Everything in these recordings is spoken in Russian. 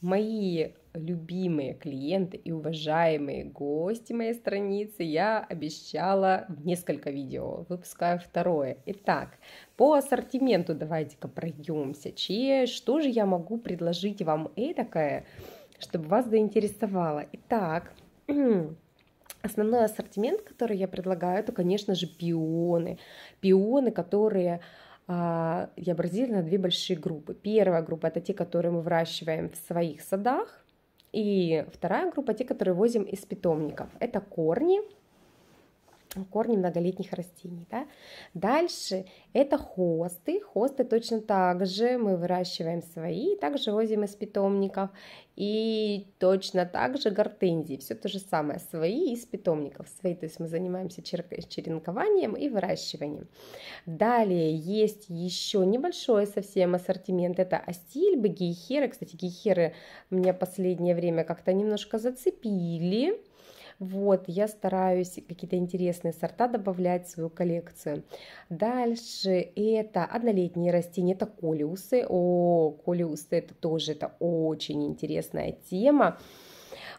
мои любимые клиенты и уважаемые гости моей страницы я обещала несколько видео, выпускаю второе. Итак, по ассортименту давайте-ка пройдемся. Че, что же я могу предложить вам этакое, чтобы вас заинтересовало? Итак, основной ассортимент, который я предлагаю, это, конечно же, пионы. Пионы, которые а, я образила на две большие группы. Первая группа это те, которые мы выращиваем в своих садах, и вторая группа те, которые возим из питомников. Это корни, корни многолетних растений. Да? Дальше это хосты. Хосты точно так же мы выращиваем свои, также возим из питомников. И точно так же гортензии. Все то же самое, свои из питомников. Свои, то есть мы занимаемся черенкованием и выращиванием. Далее есть еще небольшой совсем ассортимент. Это астильбы, гейхеры. Кстати, гейхеры меня последнее время как-то немножко зацепили вот, я стараюсь какие-то интересные сорта добавлять в свою коллекцию. Дальше это однолетние растения, это колиусы. О, колиусы это тоже это очень интересная тема.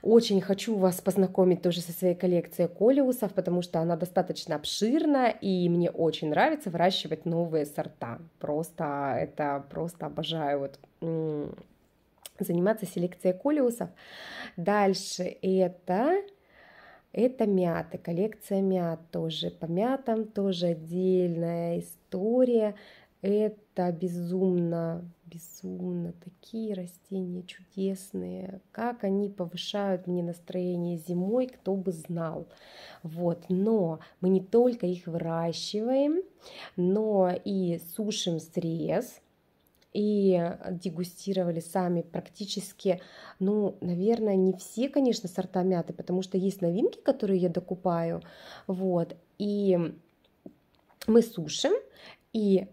Очень хочу вас познакомить тоже со своей коллекцией колиусов, потому что она достаточно обширна, и мне очень нравится выращивать новые сорта. Просто это просто обожаю вот заниматься селекцией колиусов. Дальше это это мята, коллекция мят тоже. По мятам тоже отдельная история. Это безумно, безумно такие растения чудесные. Как они повышают мне настроение зимой, кто бы знал. Вот, но мы не только их выращиваем, но и сушим срез – и а, дегустировали сами практически, ну, наверное, не все, конечно, сорта мяты, потому что есть новинки, которые я докупаю, вот, и мы сушим, и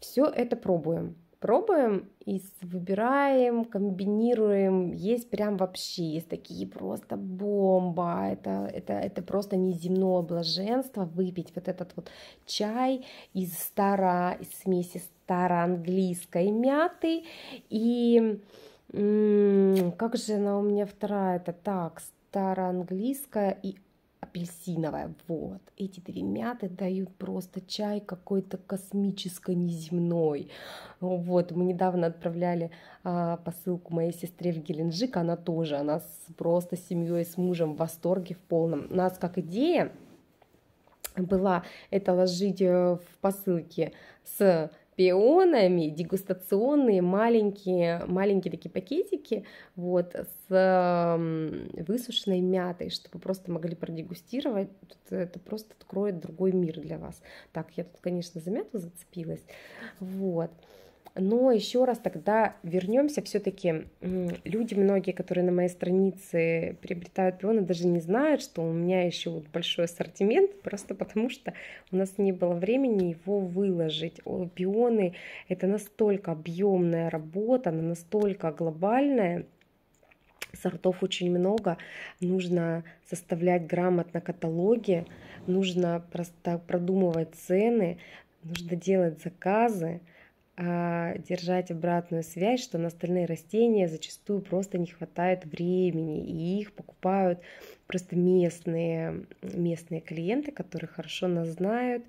все это пробуем пробуем и выбираем, комбинируем. Есть прям вообще, есть такие просто бомба. Это, это, это просто неземное блаженство выпить вот этот вот чай из стара, из смеси староанглийской мяты. И как же она у меня вторая? Это так, староанглийская и апельсиновая. Вот. Эти две мяты дают просто чай какой-то космической, неземной. Вот. Мы недавно отправляли а, посылку моей сестре в Геленджик. Она тоже. Она с, просто с семьей, с мужем в восторге в полном. У нас как идея была это ложить э, в посылке с пионами, дегустационные маленькие, маленькие такие пакетики вот, с высушенной мятой, чтобы просто могли продегустировать. Это просто откроет другой мир для вас. Так, я тут, конечно, за мяту зацепилась. Вот. Но еще раз тогда вернемся все-таки. Люди многие, которые на моей странице приобретают пионы, даже не знают, что у меня еще вот большой ассортимент, просто потому что у нас не было времени его выложить. О, пионы — это настолько объемная работа, она настолько глобальная, сортов очень много, нужно составлять грамотно каталоги, нужно просто продумывать цены, нужно делать заказы, а, держать обратную связь, что на остальные растения зачастую просто не хватает времени, и их покупают просто местные, местные клиенты, которые хорошо нас знают,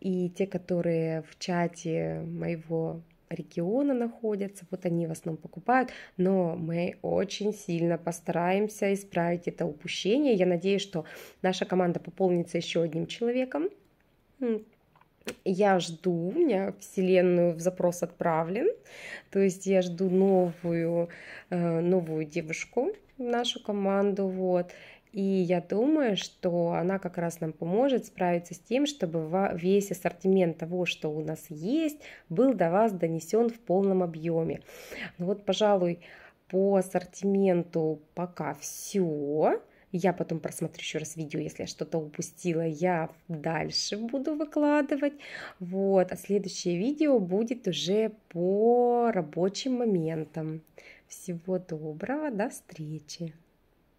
и те, которые в чате моего региона находятся, вот они в основном покупают, но мы очень сильно постараемся исправить это упущение. Я надеюсь, что наша команда пополнится еще одним человеком, я жду, у меня вселенную в запрос отправлен, то есть я жду новую, э, новую девушку в нашу команду, вот, и я думаю, что она как раз нам поможет справиться с тем, чтобы весь ассортимент того, что у нас есть, был до вас донесен в полном объеме. Ну вот, пожалуй, по ассортименту пока все. Я потом просмотрю еще раз видео, если я что-то упустила, я дальше буду выкладывать. Вот, а следующее видео будет уже по рабочим моментам. Всего доброго, до встречи!